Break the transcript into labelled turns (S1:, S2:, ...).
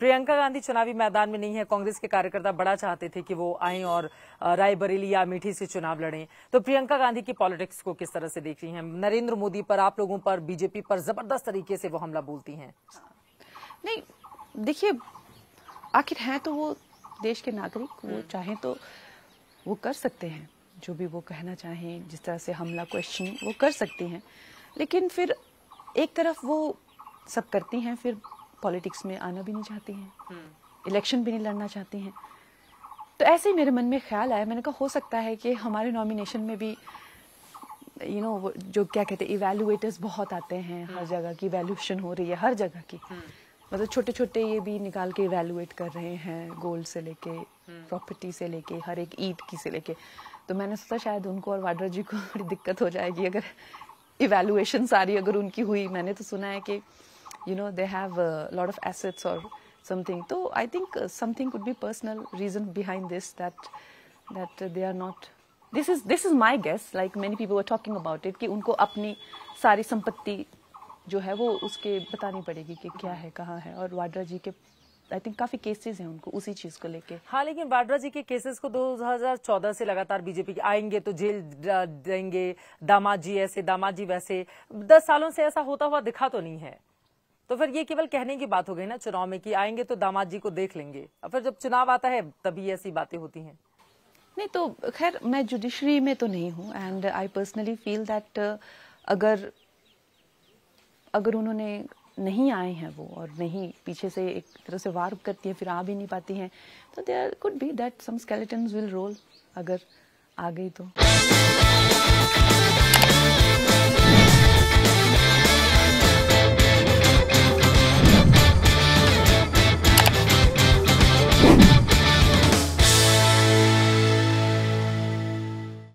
S1: प्रियंका गांधी चुनावी मैदान में नहीं है कांग्रेस के कार्यकर्ता बड़ा चाहते थे कि वो आए और रायबरेली या अमेठी से चुनाव लड़ें तो प्रियंका गांधी की पॉलिटिक्स को किस तरह से देख रही हैं नरेंद्र मोदी पर आप लोगों पर बीजेपी पर जबरदस्त तरीके से वो हमला बोलती हैं नहीं देखिए आखिर हैं तो वो
S2: देश के नागरिक
S1: वो हम्म। चाहें तो वो
S2: कर सकते हैं जो भी वो कहना चाहें जिस तरह से हमला क्वेश्चन वो कर सकती हैं लेकिन फिर एक तरफ वो सब करती हैं फिर पॉलिटिक्स में आना भी नहीं चाहती हैं हम्म। इलेक्शन भी नहीं लड़ना चाहती हैं तो ऐसे ही मेरे मन में ख्याल आया मैंने कहा हो सकता है कि हमारे नॉमिनेशन में भी यू you नो know, जो क्या कहते हैं इवेलुएटर्स बहुत आते हैं हर हम्म। जगह की इवेल्यूशन हो रही है हर जगह की हम्म। मतलब छोटे छोटे ये भी निकाल के इवेलुएट कर रहे हैं गोल्ड से लेके प्रॉपर्टी से लेके हर एक ईट की से लेके तो मैंने सोचा शायद उनको और वाड्रा जी को थोड़ी दिक्कत हो जाएगी अगर इवेल्युएशन सारी अगर उनकी हुई मैंने तो सुना है कि you know they have lot of assets और समथिंग तो I think something could be personal reason behind this that that they are not this is this is my guess like many people are talking about it कि उनको अपनी सारी संपत्ति जो है वो उसके बतानी पड़ेगी कि क्या है कहाँ है और वाड्रा जी के आई थिंक काफी केसेस हैं उनको उसी चीज को लेके
S1: हाँ लेकिन वाड्रा जी के केसेस को 2014 से लगातार बीजेपी के आएंगे तो जेल देंगे दामाद जी ऐसे दामाद जी वैसे दस सालों से ऐसा होता हुआ दिखा तो नहीं है तो फिर ये केवल कहने की बात हो गई ना चुनाव में कि आएंगे तो दामाद जी को देख लेंगे और फिर जब चुनाव आता है तभी ऐसी बातें होती हैं नहीं तो
S2: खैर मैं जुडिशरी में तो नहीं हूँ and I personally feel that अगर अगर उन्होंने नहीं आए हैं वो और नहीं पीछे से एक तरह से वार करती है फिर आ भी नहीं पाती हैं तो there could be that some skeletons will roll अगर आ गई तो